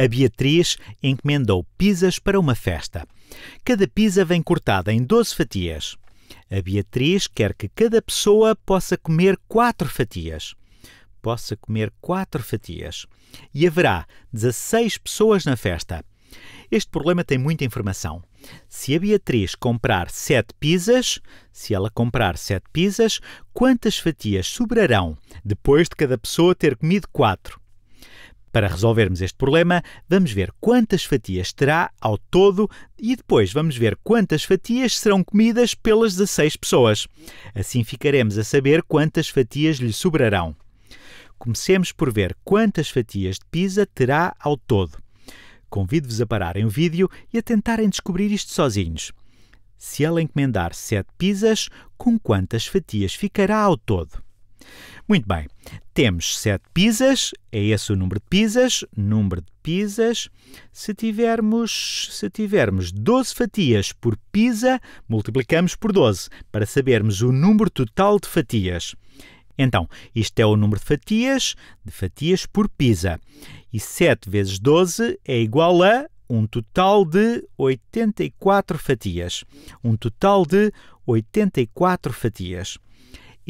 A Beatriz encomendou pizzas para uma festa. Cada pizza vem cortada em 12 fatias. A Beatriz quer que cada pessoa possa comer quatro fatias. Possa comer quatro fatias. E haverá 16 pessoas na festa. Este problema tem muita informação. Se a Beatriz comprar 7 pizzas, se ela comprar sete pizzas, quantas fatias sobrarão depois de cada pessoa ter comido 4? Para resolvermos este problema, vamos ver quantas fatias terá ao todo e depois vamos ver quantas fatias serão comidas pelas 16 pessoas. Assim ficaremos a saber quantas fatias lhe sobrarão. Comecemos por ver quantas fatias de pizza terá ao todo. Convido-vos a pararem o vídeo e a tentarem descobrir isto sozinhos. Se ela encomendar 7 pizzas, com quantas fatias ficará ao todo? Muito bem, temos 7 pizzas, é esse o número de pizzas, número de pizzas. Se tivermos, se tivermos 12 fatias por pizza, multiplicamos por 12 para sabermos o número total de fatias. Então, isto é o número de fatias, de fatias por pizza. E 7 vezes 12 é igual a um total de 84 fatias. Um total de 84 fatias.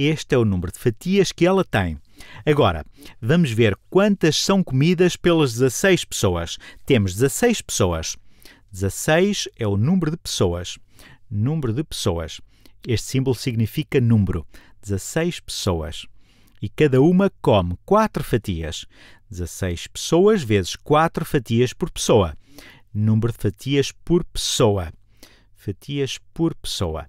Este é o número de fatias que ela tem. Agora, vamos ver quantas são comidas pelas 16 pessoas. Temos 16 pessoas. 16 é o número de pessoas. Número de pessoas. Este símbolo significa número. 16 pessoas. E cada uma come 4 fatias. 16 pessoas vezes 4 fatias por pessoa. Número de fatias por pessoa. Fatias por pessoa.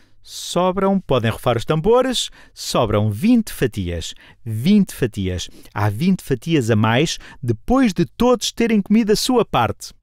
Sobram, podem refar os tambores, sobram 20 fatias. 20 fatias. Há 20 fatias a mais depois de todos terem comido a sua parte.